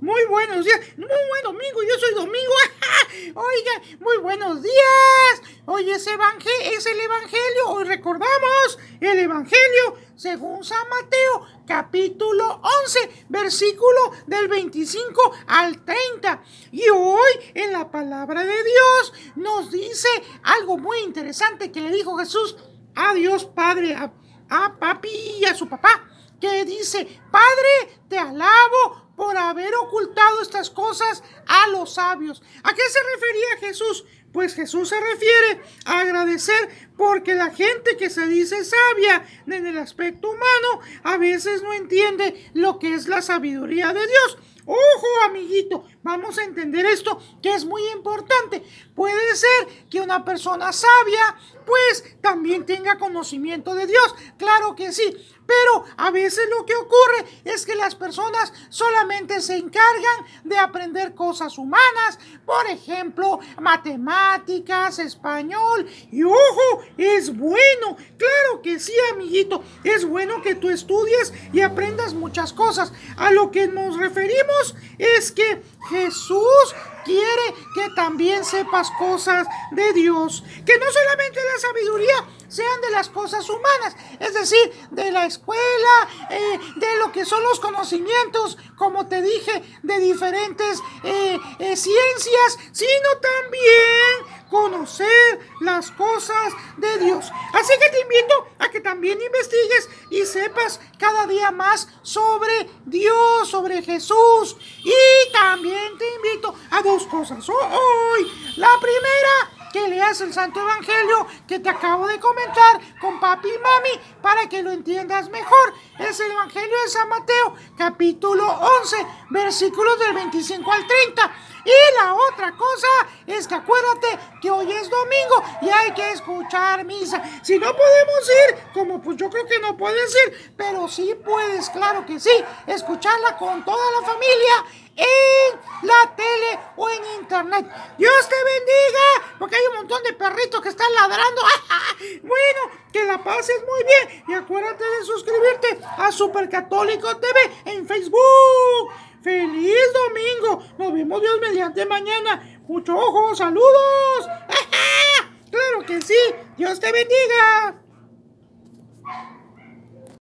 muy buenos días, muy buen domingo, yo soy domingo, oiga, muy buenos días, hoy es, es el Evangelio, hoy recordamos el Evangelio según San Mateo, capítulo 11, versículo del 25 al 30. Y hoy en la palabra de Dios nos dice algo muy interesante que le dijo Jesús a Dios Padre, a, a papi y a su papá, que dice, Padre, te alabo por haber ocultado estas cosas a los sabios. ¿A qué se refería Jesús? Pues Jesús se refiere a agradecer porque la gente que se dice sabia en el aspecto humano a veces no entiende lo que es la sabiduría de Dios. Ojo, amiguito, vamos a entender esto que es muy importante. Puede ser que una persona sabia, pues, también tenga conocimiento de Dios. Claro que sí. Pero a veces lo que ocurre es que las personas solamente se encargan de aprender cosas humanas, por ejemplo, matemáticas, español. Y ojo, es bueno, claro que sí, amiguito, es bueno que tú estudies y aprendas muchas cosas. A lo que nos referimos es que Jesús quiere que también sepas cosas de Dios, que no solamente la sabiduría sean de las cosas humanas, es decir, de la escuela, eh, de lo que son los conocimientos, como te dije, de diferentes eh, eh, ciencias, sino también conocer las cosas de Dios. Así que te invito a que también investigues sepas cada día más sobre Dios, sobre Jesús. Y también te invito a dos cosas hoy. La primera, que leas el Santo Evangelio que te acabo de comentar con papi y mami para que lo entiendas mejor. Es el Evangelio de San Mateo, capítulo 11, versículos del 25 al 30. Y la otra cosa es que acuérdate que hoy y hay que escuchar misa. Si no podemos ir, como pues yo creo que no puedes ir, pero sí puedes, claro que sí, escucharla con toda la familia en la tele o en internet. Dios te bendiga, porque hay un montón de perritos que están ladrando. bueno, que la pases muy bien y acuérdate de suscribirte a Supercatólico TV en Facebook. ¡Feliz domingo! Nos vemos Dios mediante mañana. Mucho ojo, saludos sí. Dios te bendiga.